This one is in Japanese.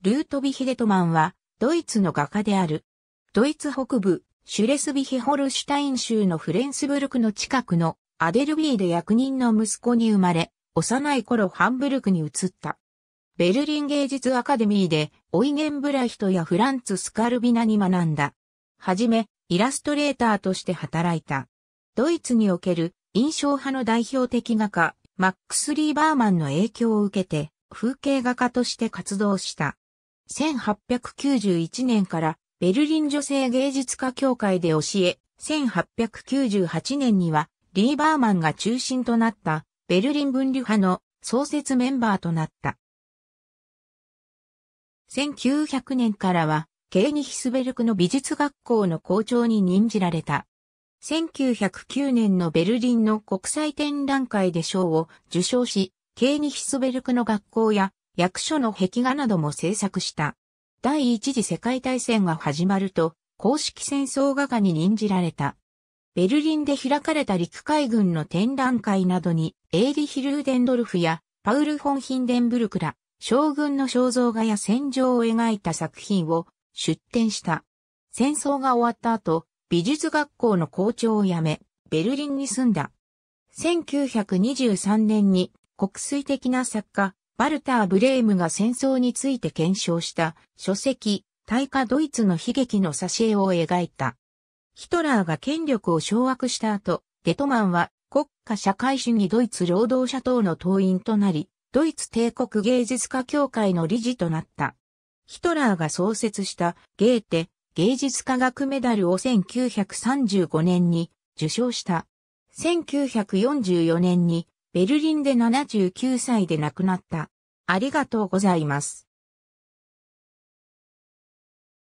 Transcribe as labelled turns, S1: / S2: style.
S1: ルートヴィヒ・デトマンは、ドイツの画家である。ドイツ北部、シュレ
S2: スビヒホルシュタイン州のフレンスブルクの近くのアデルビーで役人の息子に生まれ、幼い頃ハンブルクに移った。ベルリン芸術アカデミーで、オイゲンブラヒトやフランツ・スカルビナに学んだ。はじめ、イラストレーターとして働いた。ドイツにおける印象派の代表的画家、マックス・リーバーマンの影響を受けて、風景画家として活動した。1891年からベルリン女性芸術家協会で教え、1898年にはリーバーマンが中心となったベルリン分離派の創設メンバーとなった。1900年からはケーニヒスベルクの美術学校の校長に任じられた。1909年のベルリンの国際展覧会で賞を受賞し、ケーニヒスベルクの学校や役所の壁画なども制作した。第一次世界大戦が始まると、公式戦争画家に任じられた。ベルリンで開かれた陸海軍の展覧会などに、エーリヒ・ルーデンドルフやパウル・フォン・ヒンデンブルクら、将軍の肖像画や戦場を描いた作品を出展した。戦争が終わった後、美術学校の校長を辞め、ベルリンに住んだ。1923年に国粋的な作家、バルター・ブレームが戦争について検証した書籍、大化ドイツの悲劇の挿絵を描いた。ヒトラーが権力を掌握した後、ゲトマンは国家社会主義ドイツ労働者党の党員となり、ドイツ帝国芸術家協会の理事となった。ヒトラーが創設したゲーテ芸術科学メダルを1935年に受賞した。1944年にベ
S1: ルリンで79歳で亡くなった。ありがとうございます。